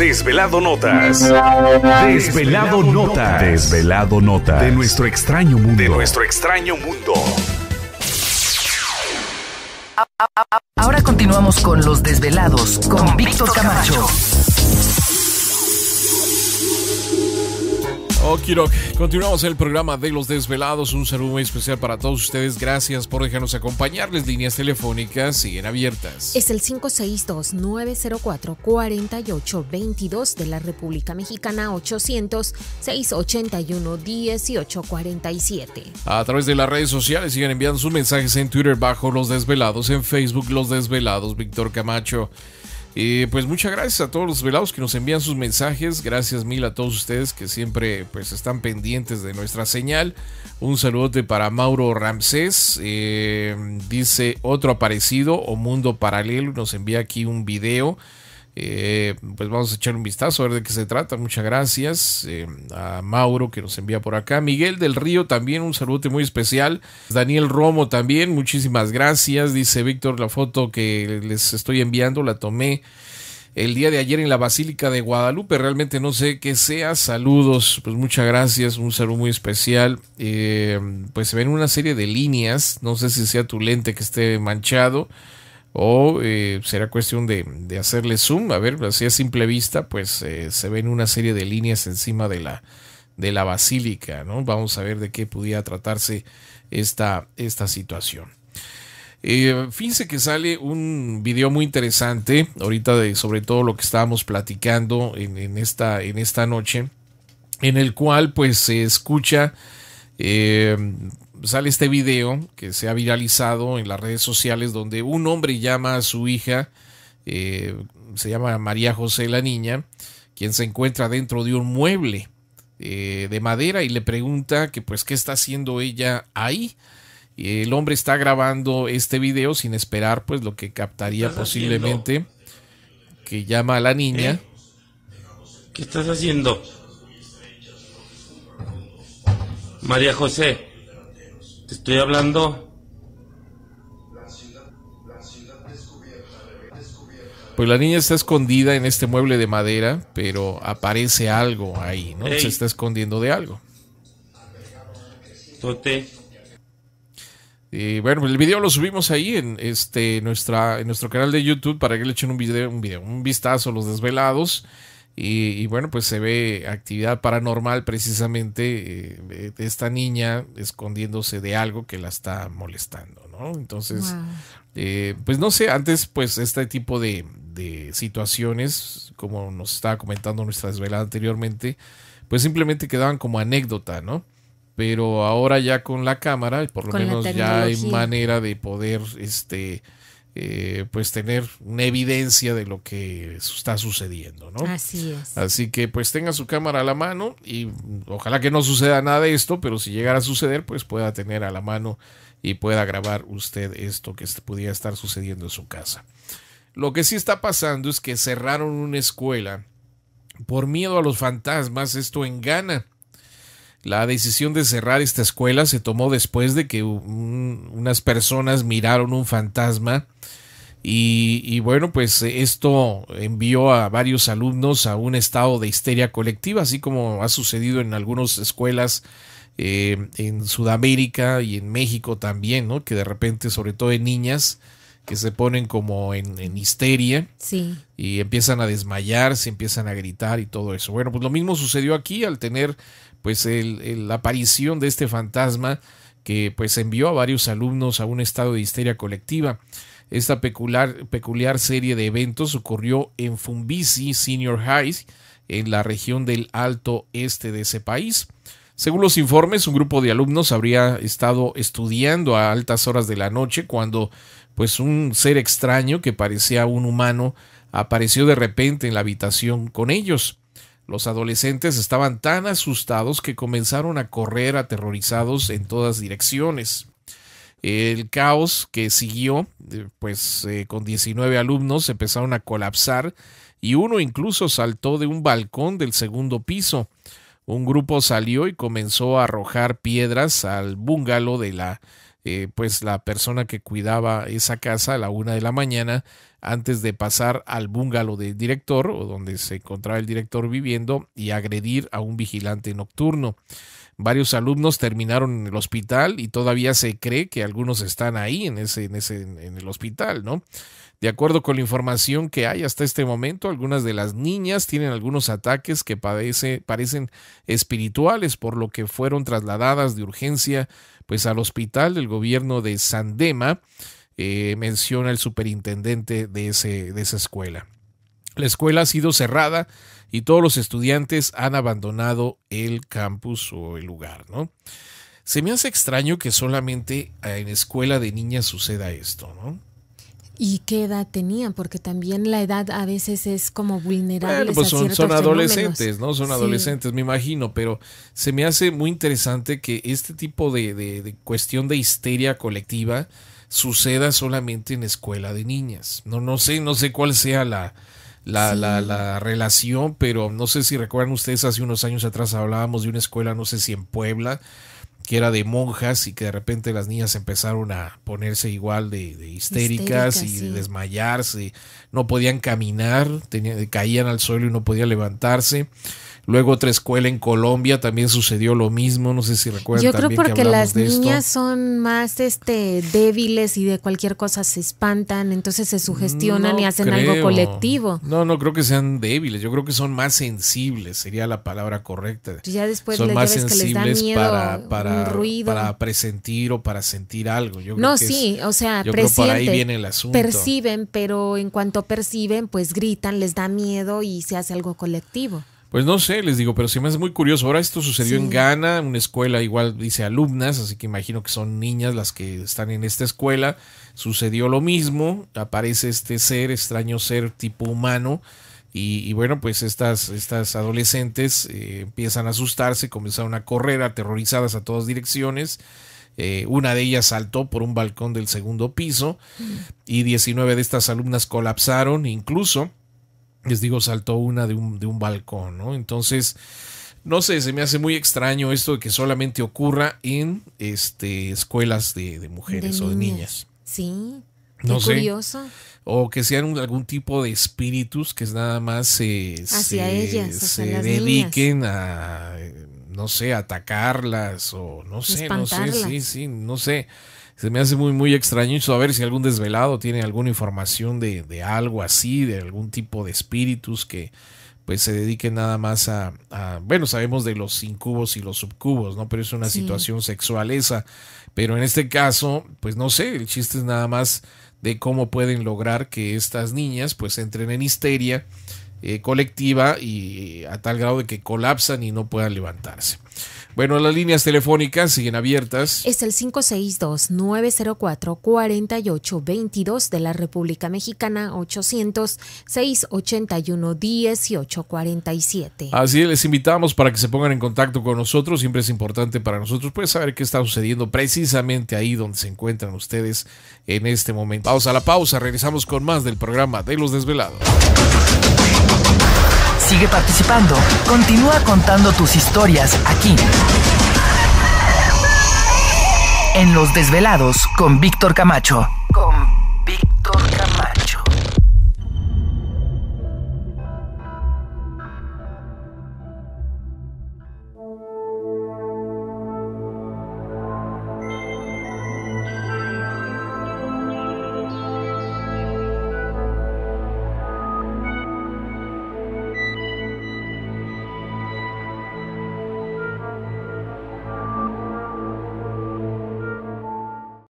Desvelado Notas. Desvelado, Notas. Desvelado Notas. De nuestro extraño mundo. De nuestro extraño mundo. Ahora continuamos con los desvelados con, Víctor Camacho. continuamos el programa de Los Desvelados. Un saludo muy especial para todos ustedes. Gracias por dejarnos acompañarles. Líneas telefónicas siguen abiertas. Es el 562-904-4822 de la República Mexicana, 800-681-1847. A través de las redes sociales siguen enviando sus mensajes en Twitter bajo Los Desvelados, en Facebook Los Desvelados, Víctor Camacho pues muchas gracias a todos los velados que nos envían sus mensajes. Gracias mil a todos ustedes que siempre pues, están pendientes de nuestra señal. Un saludote para Mauro Ramsés. Eh, dice otro aparecido o mundo paralelo. Nos envía aquí un video. Eh, pues vamos a echar un vistazo a ver de qué se trata. Muchas gracias eh, a Mauro que nos envía por acá. Miguel del Río también, un saludo muy especial. Daniel Romo también, muchísimas gracias. Dice Víctor, la foto que les estoy enviando la tomé el día de ayer en la Basílica de Guadalupe. Realmente no sé qué sea. Saludos, pues muchas gracias. Un saludo muy especial. Eh, pues se ven una serie de líneas. No sé si sea tu lente que esté manchado o eh, será cuestión de, hacerle zoom. A ver, así a simple vista, pues eh, se ven una serie de líneas encima de la, de la basílica, ¿no? Vamos a ver de qué pudiera tratarse esta, esta situación. Eh, fíjense que sale un video muy interesante ahorita sobre todo lo que estábamos platicando en, esta, en esta noche, en el cual pues se escucha sale este video que se ha viralizado en las redes sociales donde un hombre llama a su hija, eh, se llama María José la niña, quien se encuentra dentro de un mueble eh, de madera y le pregunta que pues qué está haciendo ella ahí. Y el hombre está grabando este video sin esperar pues lo que captaría posiblemente, que llama a la niña. ¿Eh? ¿Qué estás haciendo? María José estoy hablando. Pues la niña está escondida en este mueble de madera, pero aparece algo ahí, ¿no? Se está escondiendo de algo. Tote. Y bueno, el video lo subimos ahí en este nuestra en nuestro canal de YouTube para que le echen un video, un video, un vistazo a los desvelados. Y, bueno, pues se ve actividad paranormal precisamente eh, de esta niña escondiéndose de algo que la está molestando, ¿no? Entonces, eh, pues no sé, antes pues este tipo de, situaciones, como nos estaba comentando nuestra desvelada anteriormente, pues simplemente quedaban como anécdota, ¿no? Pero ahora ya con la cámara, por lo menos ya hay manera de poder, este, eh, pues tener una evidencia de lo que está sucediendo, ¿no? Así es. Así que pues tenga su cámara a la mano y ojalá que no suceda nada de esto, pero si llegara a suceder, pues pueda tener a la mano y pueda grabar usted esto que pudiera estar sucediendo en su casa. Lo que sí está pasando es que cerraron una escuela por miedo a los fantasmas, esto en Ghana. La decisión de cerrar esta escuela se tomó después de que unas personas miraron un fantasma y, bueno, pues eh, esto envió a varios alumnos a un estado de histeria colectiva, así como ha sucedido en algunas escuelas eh, en Sudamérica y en México también, Que de repente, sobre todo en niñas, que se ponen como en, histeria. Sí. Y empiezan a desmayarse, empiezan a gritar y todo eso. Bueno, pues lo mismo sucedió aquí al tener pues la aparición de este fantasma que pues envió a varios alumnos a un estado de histeria colectiva. Esta peculiar, peculiar serie de eventos ocurrió en Fumbisi Senior High, en la región del Alto Este de ese país. Según los informes, un grupo de alumnos habría estado estudiando a altas horas de la noche cuando pues un ser extraño que parecía un humano apareció de repente en la habitación con ellos. Los adolescentes estaban tan asustados que comenzaron a correr aterrorizados en todas direcciones. El caos que siguió, eh, pues eh, con 19 alumnos empezaron a colapsar y uno incluso saltó de un balcón del segundo piso un grupo salió y comenzó a arrojar piedras al búngalo de la, eh, pues la persona que cuidaba esa casa a la una de la mañana antes de pasar al búngalo del director o donde se encontraba el director viviendo y agredir a un vigilante nocturno. Varios alumnos terminaron en el hospital y todavía se cree que algunos están ahí en ese, en ese, en el hospital, ¿no? De acuerdo con la información que hay hasta este momento, algunas de las niñas tienen algunos ataques que parecen espirituales, por lo que fueron trasladadas de urgencia pues, al hospital del gobierno de Sandema, eh, menciona el superintendente de, ese, de esa escuela. La escuela ha sido cerrada y todos los estudiantes han abandonado el campus o el lugar, ¿no? Se me hace extraño que solamente en escuela de niñas suceda esto, ¿no? ¿Y qué edad tenían? Porque también la edad a veces es como vulnerable. Pues son, adolescentes, ¿no? Son adolescentes, me imagino, pero se me hace muy interesante que este tipo de, de cuestión de histeria colectiva suceda solamente en escuela de niñas. No, no sé, no sé cuál sea la, la, la, relación, pero no sé si recuerdan ustedes, hace unos años atrás hablábamos de una escuela, no sé si en Puebla, que era de monjas y que de repente las niñas empezaron a ponerse igual de, histéricas y desmayarse, no podían caminar, caían al suelo y no podían levantarse. Luego otra escuela en Colombia también sucedió lo mismo, no sé si recuerdan. Yo creo porque las niñas son más este débiles y de cualquier cosa se espantan, entonces se sugestionan y hacen algo colectivo. No, no creo que sean débiles, yo creo que son más sensibles, sería la palabra correcta. Pues ya después son más sensibles para para presentir o para sentir algo. no, sí, o sea, ahí viene el asunto. Perciben, pero en cuanto perciben, pues gritan, les da miedo y se hace algo colectivo. Pues no sé, les digo, pero sí me es muy curioso. Ahora esto sucedió en Ghana, una escuela igual dice alumnas, así que imagino que son niñas las que están en esta escuela. Sucedió lo mismo, aparece este ser, extraño ser tipo humano. Y, bueno, pues estas, estas adolescentes eh, empiezan a asustarse, comenzaron a correr aterrorizadas a todas direcciones. Eh, una de ellas saltó por un balcón del segundo piso mm. y 19 de estas alumnas colapsaron, incluso les digo, saltó una de un, de un balcón, ¿no? Entonces, no sé, se me hace muy extraño esto de que solamente ocurra en este, escuelas de, mujeres o de niñas. Sí, no sé. curioso. O que sean algún tipo de espíritus que nada más se, dediquen a, no sé, atacarlas o no sé, no sé, sí, sí, no sé se me hace muy, muy extraño. A ver si algún desvelado tiene alguna información de, algo así, de algún tipo de espíritus que pues se dediquen nada más a, bueno, sabemos de los incubos y los subcubos, ¿no? Pero es una situación sexual esa. Pero en este caso, pues no sé, el chiste es nada más de cómo pueden lograr que estas niñas pues entren en histeria eh, colectiva y a tal grado de que colapsan y no puedan levantarse. Bueno, las líneas telefónicas siguen abiertas. Es el 562-904-4822 de la República Mexicana, 800-681-1847. Así les invitamos para que se pongan en contacto con nosotros. Siempre es importante para nosotros pues, saber qué está sucediendo precisamente ahí donde se encuentran ustedes en este momento. Vamos a la pausa, regresamos con más del programa de Los Desvelados. Sigue participando. Continúa contando tus historias aquí. En Los Desvelados con Víctor Camacho.